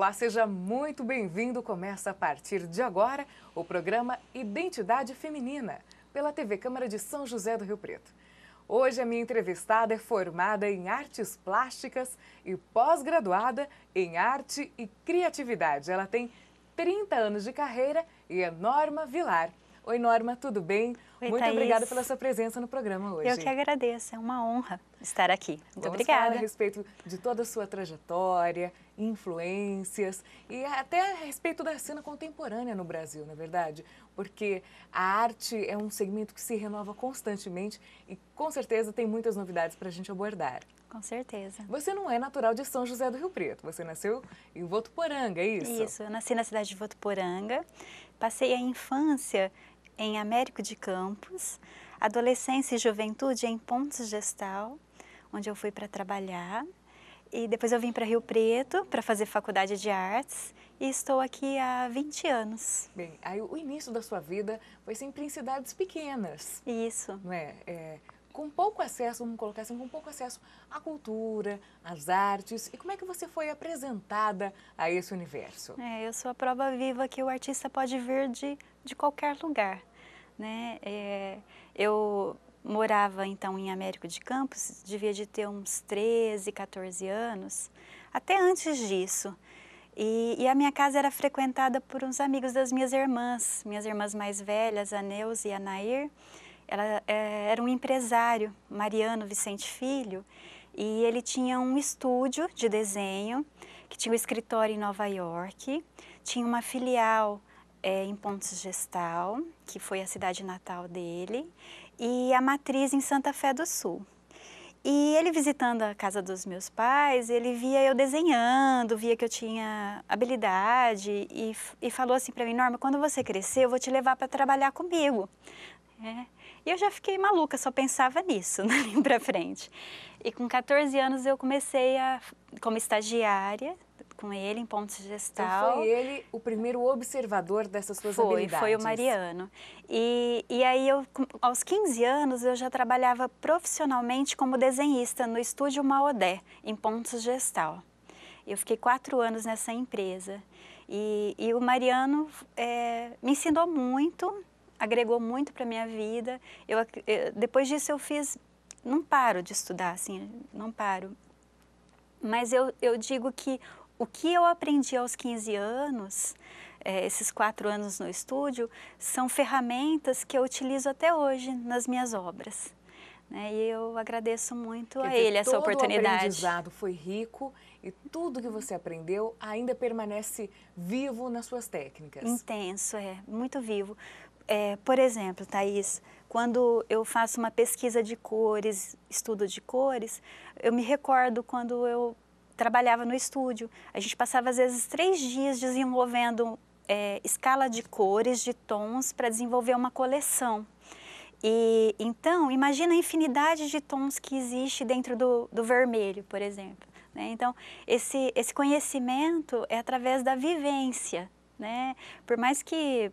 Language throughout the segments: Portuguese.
Olá, seja muito bem-vindo. Começa a partir de agora o programa Identidade Feminina, pela TV Câmara de São José do Rio Preto. Hoje a minha entrevistada é formada em artes plásticas e pós-graduada em arte e criatividade. Ela tem 30 anos de carreira e é Norma Vilar, Oi, Norma, tudo bem? Oi, Muito Thaís. obrigada pela sua presença no programa hoje. Eu que agradeço, é uma honra estar aqui. Muito Vamos obrigada. Falar a respeito de toda a sua trajetória, influências e até a respeito da cena contemporânea no Brasil, na é verdade, porque a arte é um segmento que se renova constantemente e com certeza tem muitas novidades para a gente abordar. Com certeza. Você não é natural de São José do Rio Preto, você nasceu em Votuporanga, é isso? Isso, eu nasci na cidade de Votuporanga, passei a infância em Américo de Campos, adolescência e juventude em Pontes Gestal, onde eu fui para trabalhar. E depois eu vim para Rio Preto para fazer faculdade de artes e estou aqui há 20 anos. Bem, aí o início da sua vida foi sempre em cidades pequenas. Isso. Não é? é com pouco acesso, vamos colocar assim, com pouco acesso à cultura, às artes. E como é que você foi apresentada a esse universo? É, eu sou a prova viva que o artista pode vir de, de qualquer lugar. Né? É, eu morava então em Américo de Campos, devia de ter uns 13, 14 anos, até antes disso. E, e, a minha casa era frequentada por uns amigos das minhas irmãs, minhas irmãs mais velhas, a Neuza e a Nair. Ela é, era um empresário, Mariano Vicente Filho, e ele tinha um estúdio de desenho, que tinha um escritório em Nova York, tinha uma filial é, em Pontes Gestal, que foi a cidade natal dele, e a matriz em Santa Fé do Sul. E ele visitando a casa dos meus pais, ele via eu desenhando, via que eu tinha habilidade e, e falou assim para mim, Norma, quando você crescer, eu vou te levar para trabalhar comigo. É. E eu já fiquei maluca, só pensava nisso, né, para frente. E com 14 anos eu comecei a, como estagiária com ele em pontos então, gestal. Então foi ele o primeiro observador dessas suas foi, habilidades. Foi, foi o Mariano. E, e aí, eu, aos 15 anos, eu já trabalhava profissionalmente como desenhista no estúdio Maodé, em pontos gestal. Eu fiquei quatro anos nessa empresa. E, e o Mariano é, me ensinou muito, agregou muito para minha vida. Eu, eu, depois disso eu fiz, não paro de estudar, assim, não paro. Mas eu, eu digo que o que eu aprendi aos 15 anos, é, esses quatro anos no estúdio, são ferramentas que eu utilizo até hoje nas minhas obras. Né? E eu agradeço muito Quer a dizer, ele essa todo oportunidade. O aprendizado foi rico e tudo que você aprendeu ainda permanece vivo nas suas técnicas. Intenso, é, muito vivo. É, por exemplo, Thaís, quando eu faço uma pesquisa de cores, estudo de cores, eu me recordo quando eu trabalhava no estúdio. A gente passava, às vezes, três dias desenvolvendo é, escala de cores, de tons, para desenvolver uma coleção. E Então, imagina a infinidade de tons que existe dentro do, do vermelho, por exemplo. Né? Então, esse, esse conhecimento é através da vivência. Né? Por mais que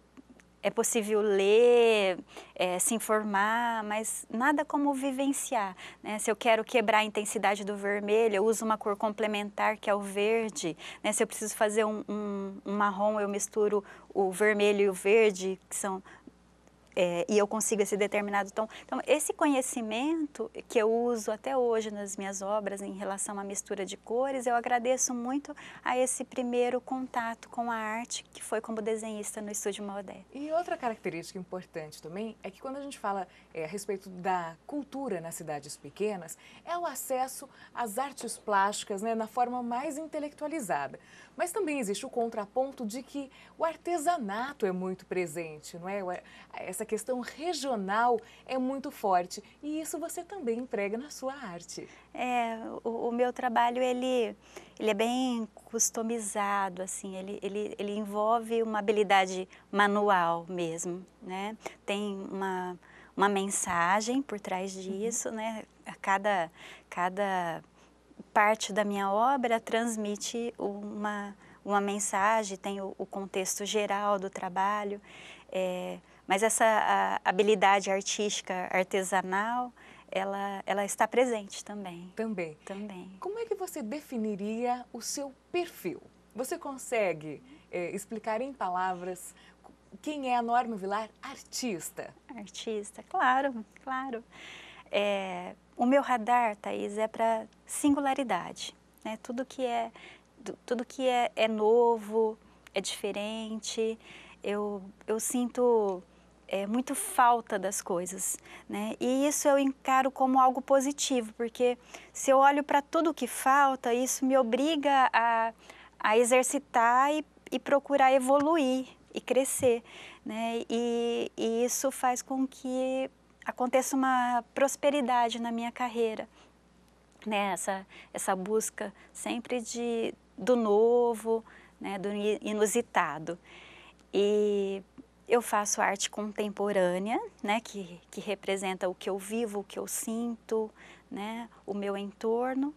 é possível ler, é, se informar, mas nada como vivenciar. Né? Se eu quero quebrar a intensidade do vermelho, eu uso uma cor complementar que é o verde. Né? Se eu preciso fazer um, um, um marrom, eu misturo o vermelho e o verde, que são é, e eu consigo esse determinado tom. Então, esse conhecimento que eu uso até hoje nas minhas obras em relação à mistura de cores, eu agradeço muito a esse primeiro contato com a arte, que foi como desenhista no Estúdio Maudé. E outra característica importante também é que quando a gente fala é, a respeito da cultura nas cidades pequenas, é o acesso às artes plásticas né, na forma mais intelectualizada. Mas também existe o contraponto de que o artesanato é muito presente, não é? Essa questão regional é muito forte e isso você também emprega na sua arte. É, o, o meu trabalho ele, ele é bem customizado, assim, ele, ele, ele envolve uma habilidade manual mesmo, né? Tem uma, uma mensagem por trás uhum. disso, uhum. né? Cada, cada parte da minha obra transmite uma, uma mensagem, tem o, o contexto geral do trabalho. É, mas essa habilidade artística artesanal, ela, ela está presente também. Também. Também. Como é que você definiria o seu perfil? Você consegue é, explicar em palavras quem é a Norma Vilar artista? Artista, claro, claro. É, o meu radar, Thaís, é para singularidade. Né? Tudo que, é, tudo que é, é novo, é diferente. Eu, eu sinto é, muito falta das coisas, né? E isso eu encaro como algo positivo, porque se eu olho para tudo que falta, isso me obriga a, a exercitar e, e procurar evoluir e crescer, né? E, e isso faz com que aconteça uma prosperidade na minha carreira, né? Essa, essa busca sempre de do novo, né? Do inusitado e eu faço arte contemporânea, né, que, que representa o que eu vivo, o que eu sinto, né, o meu entorno.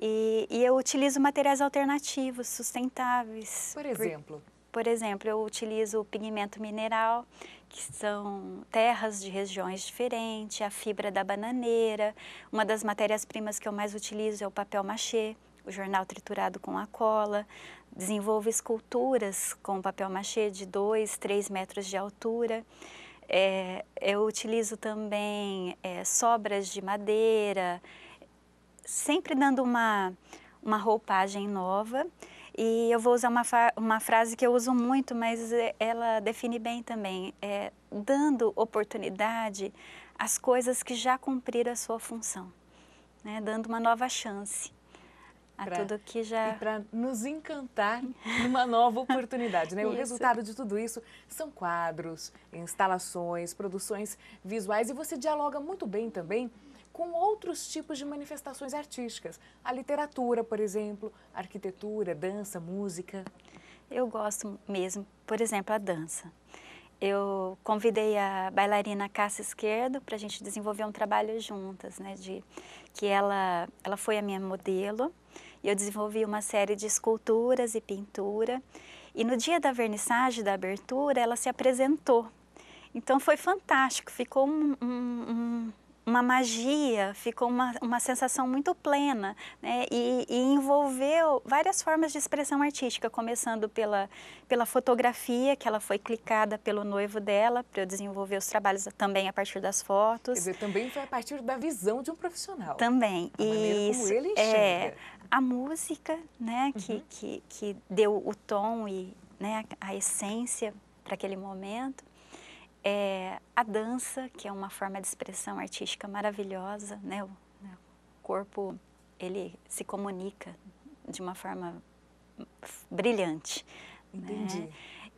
E, e eu utilizo materiais alternativos, sustentáveis. Por exemplo? Por, por exemplo, eu utilizo pigmento mineral, que são terras de regiões diferentes, a fibra da bananeira. Uma das matérias-primas que eu mais utilizo é o papel machê, o jornal triturado com a cola, desenvolvo esculturas com papel machê de 2, 3 metros de altura. É, eu utilizo também é, sobras de madeira, sempre dando uma, uma roupagem nova. E eu vou usar uma, uma frase que eu uso muito, mas é, ela define bem também: é, dando oportunidade às coisas que já cumpriram a sua função, né? dando uma nova chance a pra, tudo que já. E para nos encantar numa nova oportunidade. Né? O resultado de tudo isso são quadros, instalações, produções visuais e você dialoga muito bem também com outros tipos de manifestações artísticas. A literatura, por exemplo, arquitetura, dança, música. Eu gosto mesmo, por exemplo, a dança. Eu convidei a bailarina Cássia Esquerdo para a gente desenvolver um trabalho juntas, né? De que ela, ela foi a minha modelo e eu desenvolvi uma série de esculturas e pintura. E no dia da vernissagem da abertura, ela se apresentou. Então foi fantástico, ficou um, um, uma magia, ficou uma, uma sensação muito plena né? E, e, envolveu várias formas de expressão artística, começando pela, pela fotografia, que ela foi clicada pelo noivo dela, para eu desenvolver os trabalhos também a partir das fotos. Quer dizer, também foi a partir da visão de um profissional. Também. A Isso, maneira como ele é. enxerga. É, a música, né, que, uhum. que, que deu o tom e né, a essência para aquele momento, é, a dança, que é uma forma de expressão artística maravilhosa, né, o, né, o corpo ele se comunica de uma forma brilhante. Entendi. Né?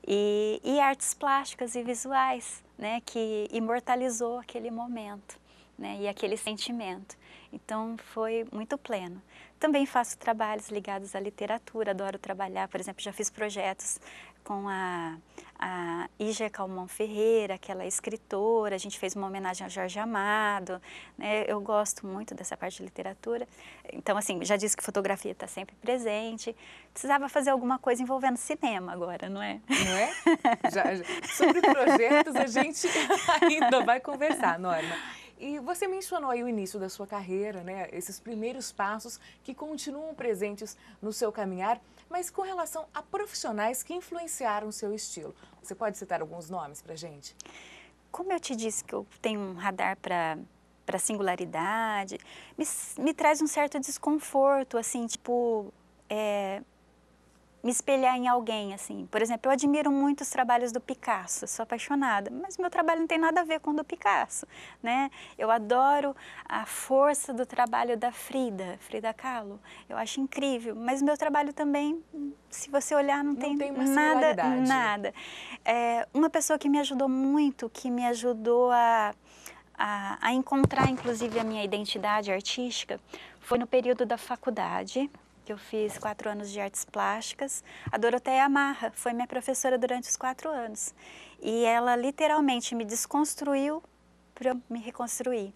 E, e artes plásticas e visuais, né, que imortalizou aquele momento né? E aquele sentimento. Então foi muito pleno. Também faço trabalhos ligados à literatura, adoro trabalhar, por exemplo, já fiz projetos com a, a Ija Calmon Ferreira, aquela é escritora, a gente fez uma homenagem a Jorge Amado, né? eu gosto muito dessa parte de literatura, então assim, já disse que fotografia está sempre presente, precisava fazer alguma coisa envolvendo cinema agora, não é? Não é? Já, já. Sobre projetos a gente ainda vai conversar, Norma. E você mencionou aí o início da sua carreira, né? Esses primeiros passos que continuam presentes no seu caminhar, mas com relação a profissionais que influenciaram o seu estilo. Você pode citar alguns nomes para gente? Como eu te disse que eu tenho um radar para para singularidade, me, me traz um certo desconforto, assim, tipo, é, me espelhar em alguém, assim. Por exemplo, eu admiro muito os trabalhos do Picasso, sou apaixonada, mas meu trabalho não tem nada a ver com o do Picasso, né? Eu adoro a força do trabalho da Frida, Frida Kahlo, eu acho incrível, mas meu trabalho também, se você olhar, não, não tem, tem nada, nada. É, uma pessoa que me ajudou muito, que me ajudou a a, a, encontrar, inclusive, a minha identidade artística foi no período da faculdade que eu fiz quatro anos de artes plásticas. A Doroteia Amarra foi minha professora durante os quatro anos. E ela literalmente me desconstruiu para eu me reconstruir.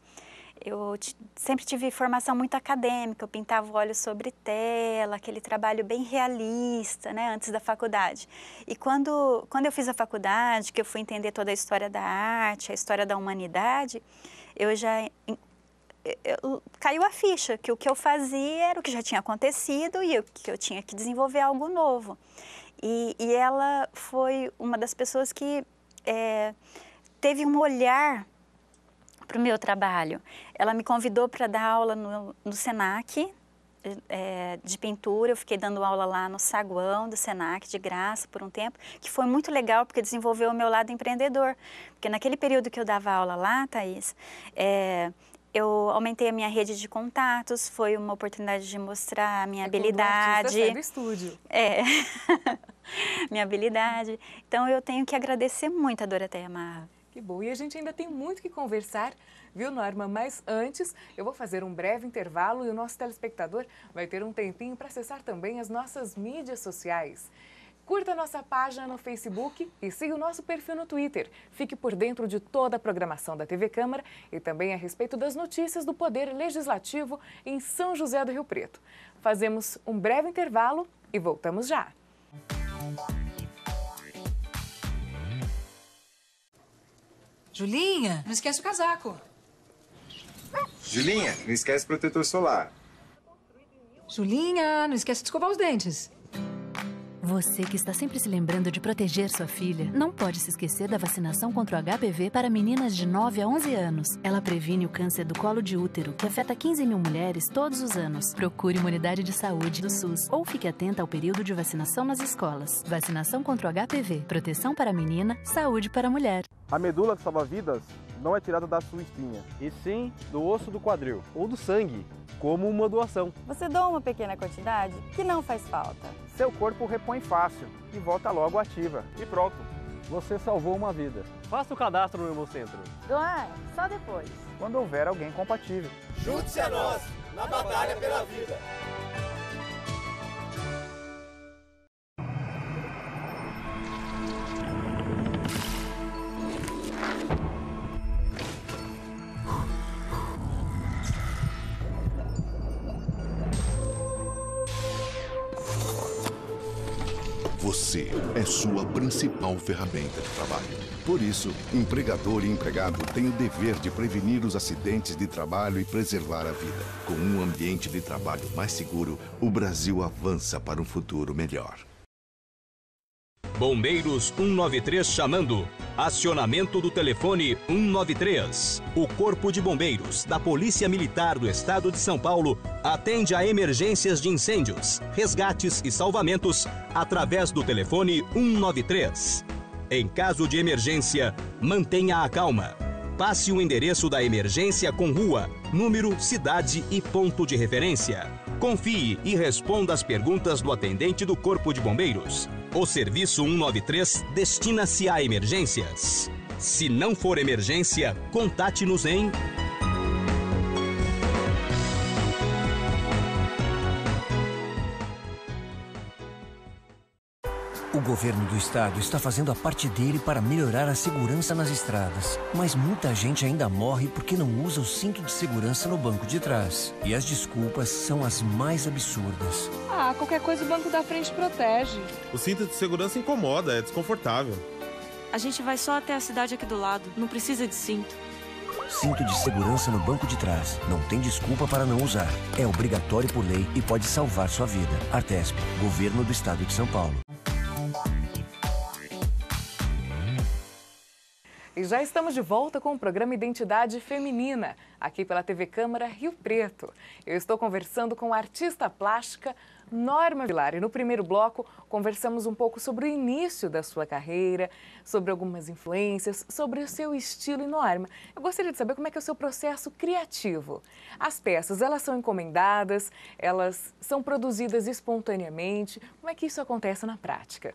Eu sempre tive formação muito acadêmica, eu pintava óleo sobre tela, aquele trabalho bem realista, né, antes da faculdade. E quando, quando eu fiz a faculdade, que eu fui entender toda a história da arte, a história da humanidade, eu já é, é, caiu a ficha que o que eu fazia era o que já tinha acontecido e eu, que eu tinha que desenvolver algo novo. E, e ela foi uma das pessoas que é, teve um olhar para o meu trabalho. Ela me convidou para dar aula no, no SENAC, é, de pintura, eu fiquei dando aula lá no saguão do Senac de graça por um tempo, que foi muito legal porque desenvolveu o meu lado empreendedor. Porque naquele período que eu dava aula lá, Thaís, é, eu aumentei a minha rede de contatos, foi uma oportunidade de mostrar a minha é habilidade. Quando o do estúdio. É. minha habilidade. Então eu tenho que agradecer muito a Doroteia Marra. Que bom. E a gente ainda tem muito que conversar, viu, Norma? Mas antes, eu vou fazer um breve intervalo e o nosso telespectador vai ter um tempinho para acessar também as nossas mídias sociais. Curta nossa página no Facebook e siga o nosso perfil no Twitter. Fique por dentro de toda a programação da TV Câmara e também a respeito das notícias do Poder Legislativo em São José do Rio Preto. Fazemos um breve intervalo e voltamos já. Julinha, não esquece o casaco. Julinha, não esquece o protetor solar. Julinha, não esquece de escovar os dentes. Você que está sempre se lembrando de proteger sua filha, não pode se esquecer da vacinação contra o HPV para meninas de 9 a 11 anos. Ela previne o câncer do colo de útero, que afeta 15 mil mulheres todos os anos. Procure uma unidade de saúde do SUS ou fique atenta ao período de vacinação nas escolas. Vacinação contra o HPV, proteção para a menina, saúde para a mulher. A medula que salva vidas não é tirada da sua espinha, e sim do osso do quadril ou do sangue, como uma doação. Você doa uma pequena quantidade que não faz falta. Seu corpo repõe fácil e volta logo ativa. E pronto, você salvou uma vida. Faça o cadastro no Hemocentro. Doar só depois. Quando houver alguém compatível. Junte-se a nós na batalha pela vida. principal ferramenta de trabalho. Por isso, empregador e empregado têm o dever de prevenir os acidentes de trabalho e preservar a vida. Com um ambiente de trabalho mais seguro, o Brasil avança para um futuro melhor. Bombeiros 193 chamando. Acionamento do telefone 193. O Corpo de Bombeiros da Polícia Militar do Estado de São Paulo atende a emergências de incêndios, resgates e salvamentos através do telefone 193. Em caso de emergência, mantenha a calma. Passe o endereço da emergência com rua, número, cidade e ponto de referência. Confie e responda as perguntas do atendente do Corpo de Bombeiros. O serviço 193 destina-se a emergências. Se não for emergência, contate-nos em governo do estado está fazendo a parte dele para melhorar a segurança nas estradas, mas muita gente ainda morre porque não usa o cinto de segurança no banco de trás. E as desculpas são as mais absurdas. Ah, qualquer coisa o banco da frente protege. O cinto de segurança incomoda, é desconfortável. A gente vai só até a cidade aqui do lado, não precisa de cinto. Cinto de segurança no banco de trás. Não tem desculpa para não usar. É obrigatório por lei e pode salvar sua vida. Artesp, Governo do Estado de São Paulo. já estamos de volta com o programa Identidade Feminina, aqui pela TV Câmara Rio Preto. Eu estou conversando com a artista plástica Norma Vilar. E no primeiro bloco, conversamos um pouco sobre o início da sua carreira, sobre algumas influências, sobre o seu estilo e Norma. Eu gostaria de saber como é que é o seu processo criativo. As peças, elas são encomendadas, elas são produzidas espontaneamente. Como é que isso acontece na prática?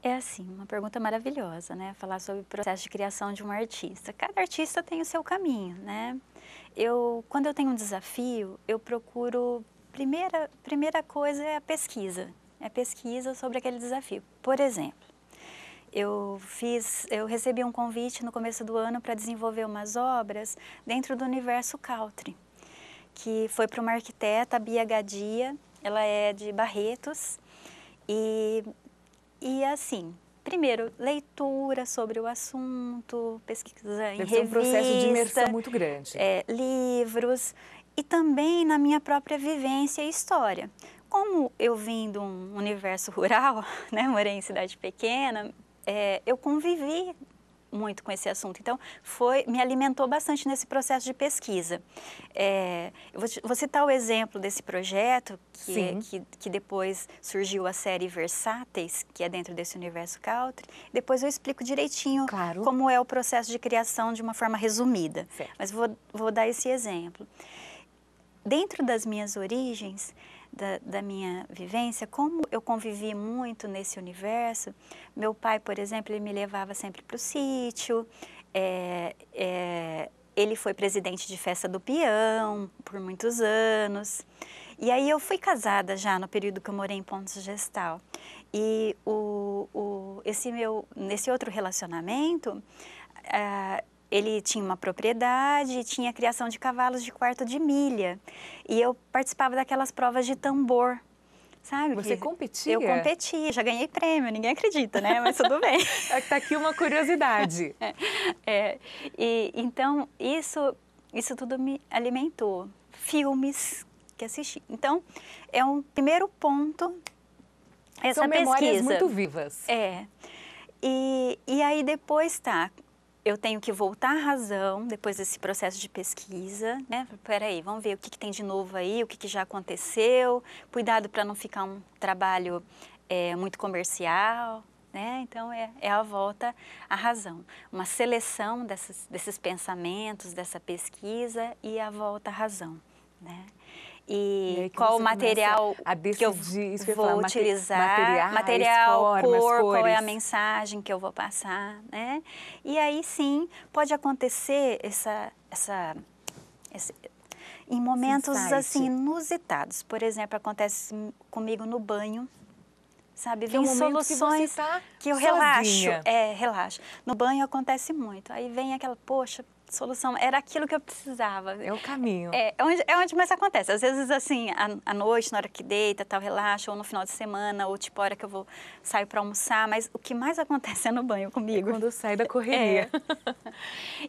É assim, uma pergunta maravilhosa, né? Falar sobre o processo de criação de um artista. Cada artista tem o seu caminho, né? Eu, quando eu tenho um desafio, eu procuro primeira primeira coisa é a pesquisa, é pesquisa sobre aquele desafio. Por exemplo, eu fiz, eu recebi um convite no começo do ano para desenvolver umas obras dentro do universo Caltri, que foi para uma arquiteta, Bia Gadia, ela é de Barretos. E e assim, primeiro, leitura sobre o assunto, pesquisa em Deve revista. um processo de imersão muito grande. É, livros e também na minha própria vivência e história. Como eu vim de um universo rural, né, morei em cidade pequena, é, eu convivi muito com esse assunto. Então, foi me alimentou bastante nesse processo de pesquisa. É, vou, vou, citar o exemplo desse projeto, que, é, que, que, depois surgiu a série Versáteis, que é dentro desse universo country. Depois eu explico direitinho claro. como é o processo de criação de uma forma resumida. Certo. Mas vou, vou dar esse exemplo. Dentro das minhas origens, da, da, minha vivência, como eu convivi muito nesse universo, meu pai, por exemplo, ele me levava sempre para o sítio, é, é, ele foi presidente de festa do peão por muitos anos. E aí eu fui casada já no período que eu morei em Pontos Gestal. E o, o, esse meu, nesse outro relacionamento, ah, ele tinha uma propriedade, tinha criação de cavalos de quarto de milha. E eu participava daquelas provas de tambor. Sabe? Você competia? Eu competia, já ganhei prêmio, ninguém acredita, né? Mas tudo bem. É Está aqui uma curiosidade. É, é, e, então, isso, isso tudo me alimentou. Filmes que assisti. Então, é um primeiro ponto essa São pesquisa. memórias muito vivas. É. E, e aí depois tá, eu tenho que voltar à razão depois desse processo de pesquisa, né? Peraí, vamos ver o que, que tem de novo aí, o que, que já aconteceu, cuidado para não ficar um trabalho é, muito comercial, né? Então é, é, a volta à razão, uma seleção dessas, desses pensamentos, dessa pesquisa e a volta à razão, né? e qual o material a que eu vou falar, utilizar, material, formas, cor, cores. qual é a mensagem que eu vou passar, né? E aí sim pode acontecer essa, essa, esse, em momentos Insight. assim inusitados. Por exemplo, acontece comigo no banho, sabe? Vem é que soluções que, tá que eu sozinha. relaxo, é relaxo. No banho acontece muito. Aí vem aquela poxa solução, era aquilo que eu precisava. É o caminho. É, é, onde, é onde mais acontece. Às vezes, assim, à, noite, na hora que deita, tal, relaxa, ou no final de semana, ou tipo, a hora que eu vou sair para almoçar, mas o que mais acontece é no banho comigo. É quando sai da é. correria. É.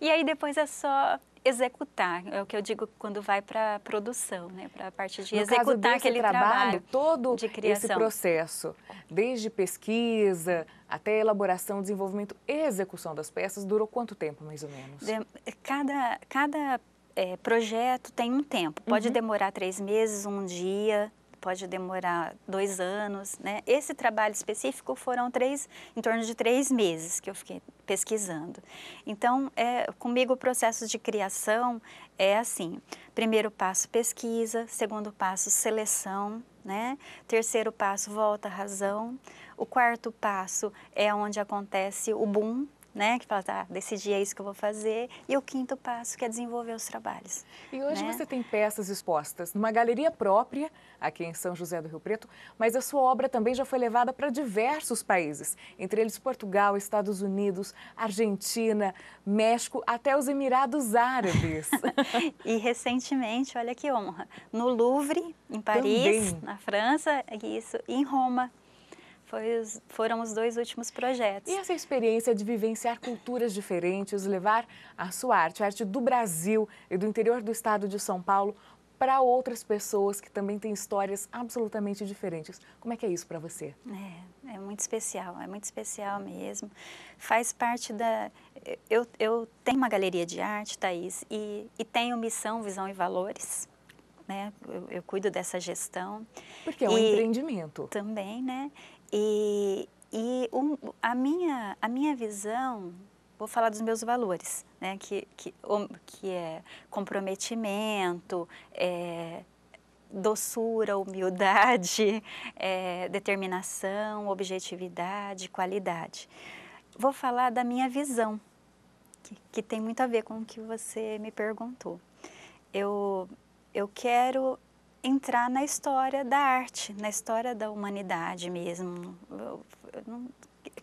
e aí depois é só executar, é o que eu digo quando vai para a produção, né? para a parte de no executar aquele trabalho, trabalho, todo de criação. esse processo, desde pesquisa até elaboração, desenvolvimento e execução das peças, durou quanto tempo, mais ou menos? De, cada, cada é, projeto tem um tempo, pode uhum. demorar três meses, um dia, pode demorar dois anos. Né? Esse trabalho específico foram três, em torno de três meses que eu fiquei pesquisando. Então, é, comigo o processo de criação é assim: primeiro passo, pesquisa, segundo passo, seleção, né? terceiro passo, volta à razão, o quarto passo é onde acontece o boom, né? Que fala, tá, decidi é isso que eu vou fazer. E o quinto passo que é desenvolver os trabalhos. E hoje né? você tem peças expostas numa galeria própria aqui em São José do Rio Preto, mas a sua obra também já foi levada para diversos países, entre eles Portugal, Estados Unidos, Argentina, México, até os Emirados Árabes. e recentemente, olha que honra, no Louvre, em Paris, também. na França, isso, e em Roma, os, foram os dois últimos projetos. E essa experiência de vivenciar culturas diferentes, levar a sua arte, a arte do Brasil e do interior do estado de São Paulo, para outras pessoas que também têm histórias absolutamente diferentes. Como é que é isso para você? É, é muito especial, é muito especial mesmo. Faz parte da. Eu, eu tenho uma galeria de arte, Thaís, e, e tenho missão, visão e valores. Né? Eu, eu, cuido dessa gestão. Porque é um e empreendimento. Também, né? E, e um, a, minha, a minha visão, vou falar dos meus valores, né? que, que, que é comprometimento, é, doçura, humildade, é, determinação, objetividade, qualidade. Vou falar da minha visão, que, que, tem muito a ver com o que você me perguntou. Eu, eu quero entrar na história da arte, na história da humanidade mesmo. Eu, eu não,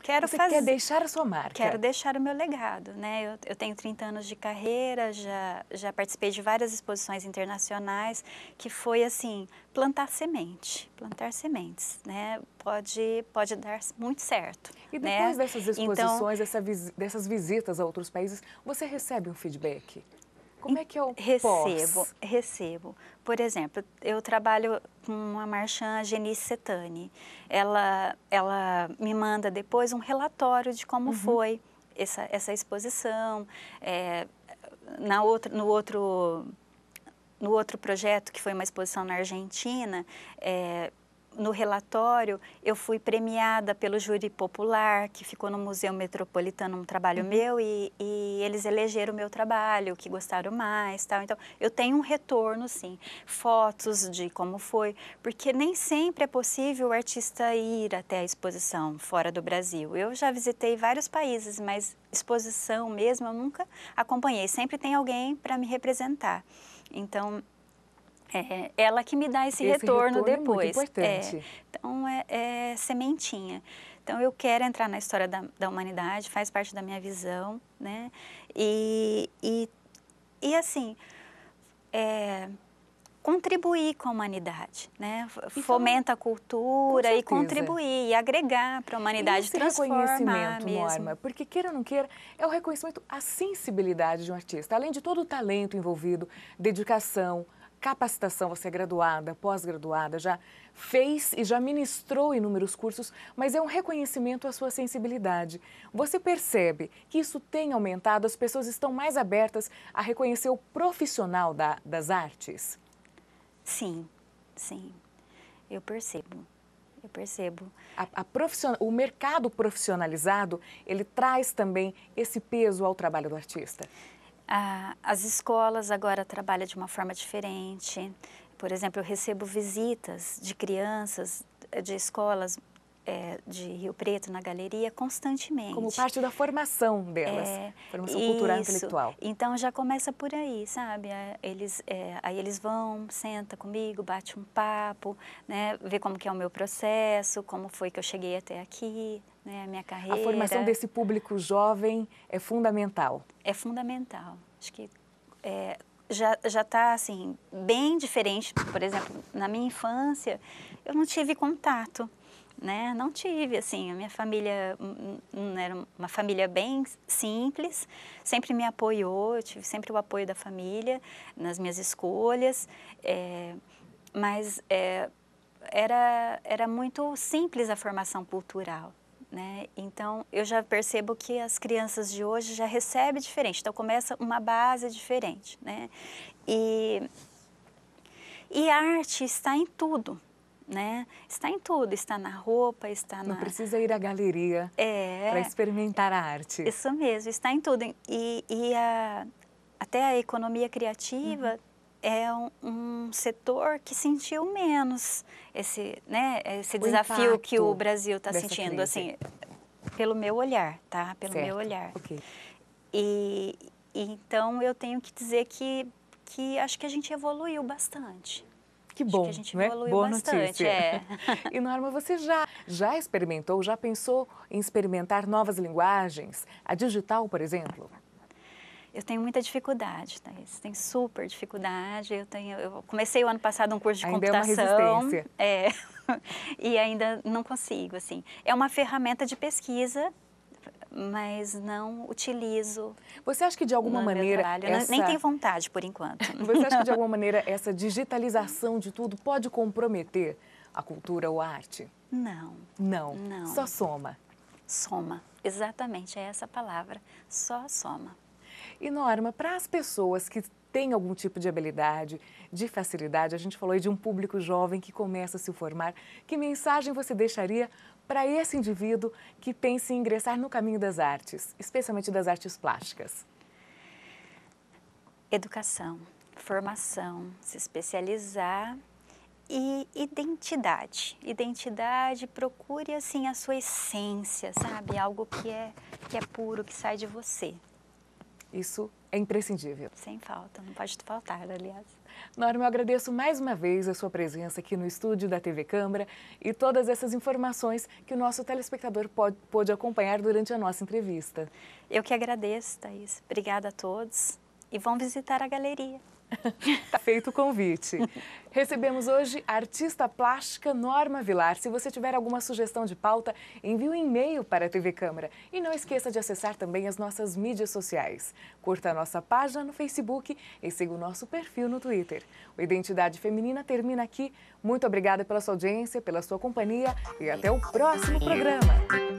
quero Você quer deixar a sua marca? Quero deixar o meu legado, né? Eu, eu, tenho 30 anos de carreira, já, já participei de várias exposições internacionais, que foi assim, plantar semente, plantar sementes, né? Pode, pode dar muito certo. E né? depois né? dessas então exposições, então, dessas visitas a outros países, você recebe um feedback? Como é que eu recebo? Posso? Recebo. Por exemplo, eu trabalho com uma marchã Genice Setani. Ela, ela me manda depois um relatório de como uhum. foi essa, essa exposição. É, na outra, no outro no outro projeto que foi uma exposição na Argentina, é, no relatório, eu fui premiada pelo júri popular, que ficou no Museu Metropolitano um trabalho uhum. meu, e, e, eles elegeram o meu trabalho, que gostaram mais, tal. Então, eu tenho um retorno, sim. Fotos de como foi, porque nem sempre é possível o artista ir até a exposição fora do Brasil. Eu já visitei vários países, mas exposição mesmo eu nunca acompanhei. Sempre tem alguém para me representar. Então, é, ela que me dá esse, esse retorno, retorno, depois. É muito importante. É, então, é, é, sementinha. Então, eu quero entrar na história da, da humanidade, faz parte da minha visão, né? E, e, e assim, é, contribuir com a humanidade, né? É fomenta a cultura e contribuir, e agregar para a humanidade, é transformar mesmo. porque queira ou não queira, é o reconhecimento a sensibilidade de um artista. Além de todo o talento envolvido, dedicação, capacitação, você é graduada, pós-graduada, já fez e já ministrou inúmeros cursos, mas é um reconhecimento à sua sensibilidade. Você percebe que isso tem aumentado, as pessoas estão mais abertas a reconhecer o profissional da, das artes? Sim, sim. Eu percebo. Eu percebo. A, a O mercado profissionalizado, ele traz também esse peso ao trabalho do artista? Ah, as escolas agora trabalham de uma forma diferente. Por exemplo, eu recebo visitas de crianças eh, de escolas é, de Rio Preto na galeria constantemente. Como parte da formação delas, é, formação isso. cultural e intelectual. Então já começa por aí, sabe? É, eles, é, aí eles vão, senta comigo, bate um papo, né? Vê como que é o meu processo, como foi que eu cheguei até aqui, né, a minha carreira. A formação desse público jovem é fundamental. É fundamental. Acho que é, já já está assim bem diferente. Por exemplo, na minha infância eu não tive contato, né? Não tive assim. A minha família hum, hum, hum, era uma família bem simples, sempre me apoiou, eu tive sempre o apoio da família nas minhas escolhas, é, mas é, era, era muito simples a formação cultural. Né? Então, eu já percebo que as crianças de hoje já recebem diferente, então começa uma base diferente. Né? E, e arte está em tudo. Né? Está em tudo, está na roupa, está Não na... precisa ir à galeria é, para experimentar a arte. Isso mesmo, está em tudo. E, e a, até a economia criativa uhum é um, um, setor que sentiu menos esse, né, esse desafio que o Brasil está sentindo, crise. assim, pelo meu olhar, tá? Pelo certo. meu olhar. Okay. E, e, então eu tenho que dizer que, que acho que a gente evoluiu bastante. Que bom, acho que a gente né? evoluiu Boa bastante, notícia. É. e Norma, você já já experimentou, já pensou em experimentar novas linguagens? A digital, por exemplo? Eu tenho muita dificuldade, Thaís. Tá? Tenho super dificuldade. Eu, tenho, eu comecei o ano passado um curso de ainda computação. É uma resistência. É, e ainda não consigo, assim. É uma ferramenta de pesquisa mas não utilizo. Você acha que de alguma maneira essa... nem tenho vontade por enquanto. Você acha que de alguma maneira essa digitalização de tudo pode comprometer a cultura ou a arte? Não. Não. Não. Só soma. Soma. Exatamente, é essa palavra. Só soma. E Norma, para as pessoas que têm algum tipo de habilidade, de facilidade, a gente falou aí de um público jovem que começa a se formar, que mensagem você deixaria para esse indivíduo que pensa em ingressar no caminho das artes, especialmente das artes plásticas? Educação, formação, se especializar e identidade. Identidade, procure assim a sua essência, sabe? Algo que é que é puro, que sai de você. Isso é imprescindível. Sem falta, não pode faltar, aliás. Norma, eu agradeço mais uma vez a sua presença aqui no estúdio da TV Câmara e todas essas informações que o nosso telespectador pode, pôde acompanhar durante a nossa entrevista. Eu que agradeço, Thaís. Obrigada a todos e vão visitar a galeria. Tá feito o convite. Recebemos hoje a artista plástica Norma Vilar. Se você tiver alguma sugestão de pauta, envie um e-mail para a TV Câmara. E não esqueça de acessar também as nossas mídias sociais. Curta a nossa página no Facebook e siga o nosso perfil no Twitter. O Identidade Feminina termina aqui. Muito obrigada pela sua audiência, pela sua companhia e até o próximo programa.